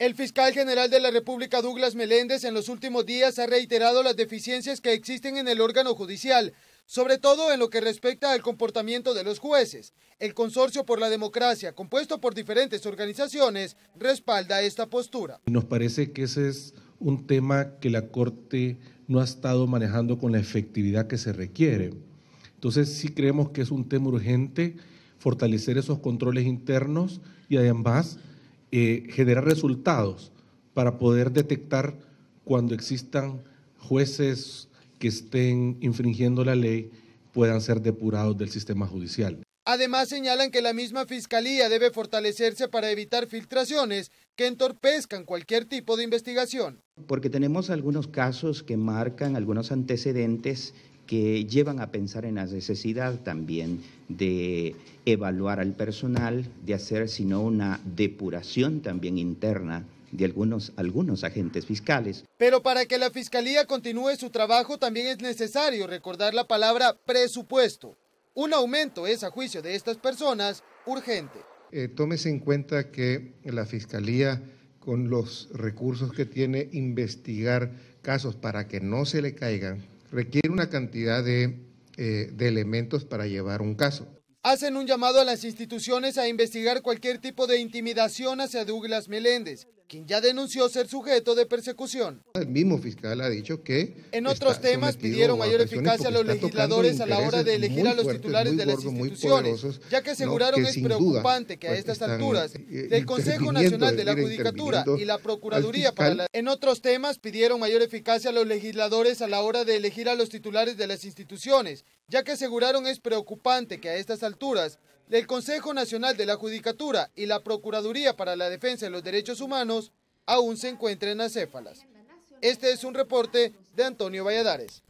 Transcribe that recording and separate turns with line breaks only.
El fiscal general de la República, Douglas Meléndez, en los últimos días ha reiterado las deficiencias que existen en el órgano judicial, sobre todo en lo que respecta al comportamiento de los jueces. El Consorcio por la Democracia, compuesto por diferentes organizaciones, respalda esta postura.
Nos parece que ese es un tema que la Corte no ha estado manejando con la efectividad que se requiere. Entonces sí creemos que es un tema urgente fortalecer esos controles internos y además eh, generar resultados para poder detectar cuando existan jueces que estén infringiendo la ley puedan ser depurados del sistema judicial.
Además señalan que la misma Fiscalía debe fortalecerse para evitar filtraciones que entorpezcan cualquier tipo de investigación.
Porque tenemos algunos casos que marcan algunos antecedentes que llevan a pensar en la necesidad también de evaluar al personal, de hacer sino una depuración también interna de algunos, algunos agentes fiscales.
Pero para que la Fiscalía continúe su trabajo también es necesario recordar la palabra presupuesto. Un aumento es, a juicio de estas personas, urgente.
Eh, tómese en cuenta que la Fiscalía, con los recursos que tiene, investigar casos para que no se le caigan, requiere una cantidad de, eh, de elementos para llevar un caso
hacen un llamado a las instituciones a investigar cualquier tipo de intimidación hacia Douglas Meléndez, quien ya denunció ser sujeto de persecución.
El mismo fiscal ha dicho que...
En otros temas pidieron mayor eficacia a los legisladores a la hora de elegir a los titulares de las instituciones, ya que aseguraron que es preocupante que a estas alturas el Consejo Nacional de la Judicatura y la Procuraduría para la... En otros temas pidieron mayor eficacia a los legisladores a la hora de elegir a los titulares de las instituciones, ya que aseguraron es preocupante que a estas alturas el Consejo Nacional de la Judicatura y la Procuraduría para la Defensa de los Derechos Humanos aún se encuentren acéfalas. Este es un reporte de Antonio Valladares.